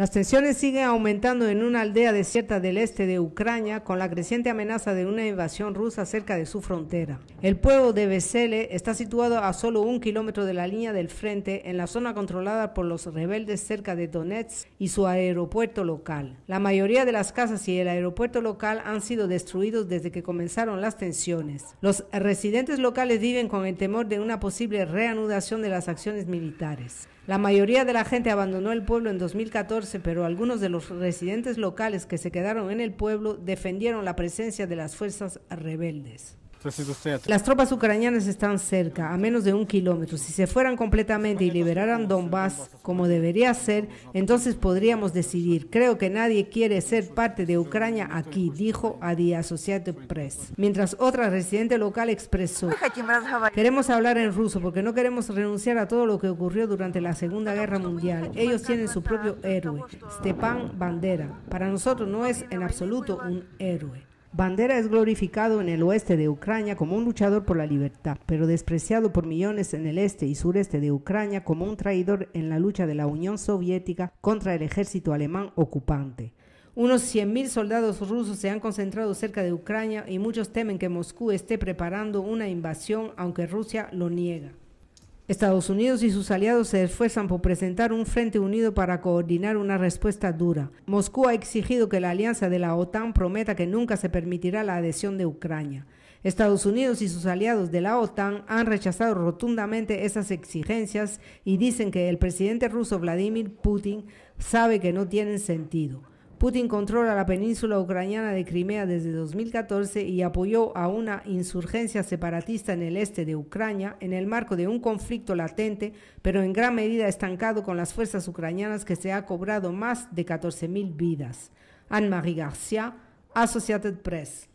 Las tensiones siguen aumentando en una aldea desierta del este de Ucrania con la creciente amenaza de una invasión rusa cerca de su frontera. El pueblo de Vesele está situado a solo un kilómetro de la línea del frente en la zona controlada por los rebeldes cerca de Donetsk y su aeropuerto local. La mayoría de las casas y el aeropuerto local han sido destruidos desde que comenzaron las tensiones. Los residentes locales viven con el temor de una posible reanudación de las acciones militares. La mayoría de la gente abandonó el pueblo en 2014 pero algunos de los residentes locales que se quedaron en el pueblo defendieron la presencia de las fuerzas rebeldes. Las tropas ucranianas están cerca, a menos de un kilómetro. Si se fueran completamente y liberaran Donbass como debería ser, entonces podríamos decidir. Creo que nadie quiere ser parte de Ucrania aquí, dijo a The Associated Press. Mientras otra residente local expresó, queremos hablar en ruso porque no queremos renunciar a todo lo que ocurrió durante la Segunda Guerra Mundial. Ellos tienen su propio héroe, Stepan Bandera. Para nosotros no es en absoluto un héroe. Bandera es glorificado en el oeste de Ucrania como un luchador por la libertad, pero despreciado por millones en el este y sureste de Ucrania como un traidor en la lucha de la Unión Soviética contra el ejército alemán ocupante. Unos 100.000 soldados rusos se han concentrado cerca de Ucrania y muchos temen que Moscú esté preparando una invasión, aunque Rusia lo niega. Estados Unidos y sus aliados se esfuerzan por presentar un frente unido para coordinar una respuesta dura. Moscú ha exigido que la alianza de la OTAN prometa que nunca se permitirá la adhesión de Ucrania. Estados Unidos y sus aliados de la OTAN han rechazado rotundamente esas exigencias y dicen que el presidente ruso Vladimir Putin sabe que no tienen sentido. Putin controla la península ucraniana de Crimea desde 2014 y apoyó a una insurgencia separatista en el este de Ucrania en el marco de un conflicto latente, pero en gran medida estancado con las fuerzas ucranianas que se ha cobrado más de 14.000 vidas. Anne-Marie Garcia, Associated Press.